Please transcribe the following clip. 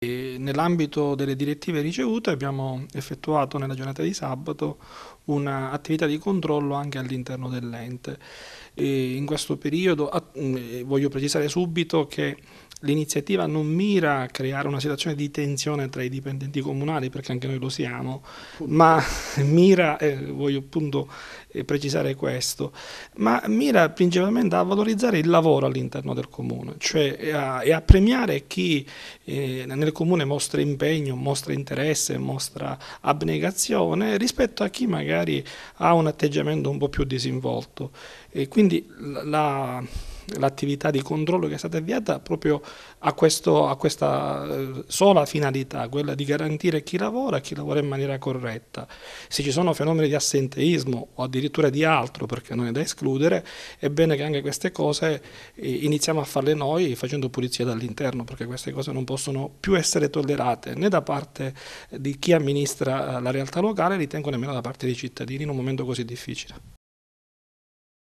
E nell'ambito delle direttive ricevute abbiamo effettuato nella giornata di sabato un'attività di controllo anche all'interno dell'ente. in questo periodo mm, voglio precisare subito che l'iniziativa non mira a creare una situazione di tensione tra i dipendenti comunali, perché anche noi lo siamo, ma mira, eh, voglio appunto eh, precisare questo, ma mira principalmente a valorizzare il lavoro all'interno del comune, cioè eh, a, e a premiare chi eh, nel comune mostra impegno, mostra interesse, mostra abnegazione rispetto a chi magari ha un atteggiamento un po' più disinvolto. E quindi la l'attività di controllo che è stata avviata proprio a, questo, a questa eh, sola finalità, quella di garantire chi lavora, e chi lavora in maniera corretta. Se ci sono fenomeni di assenteismo o addirittura di altro, perché non è da escludere, è bene che anche queste cose eh, iniziamo a farle noi facendo pulizia dall'interno, perché queste cose non possono più essere tollerate né da parte eh, di chi amministra la realtà locale, ritengo nemmeno da parte dei cittadini in un momento così difficile.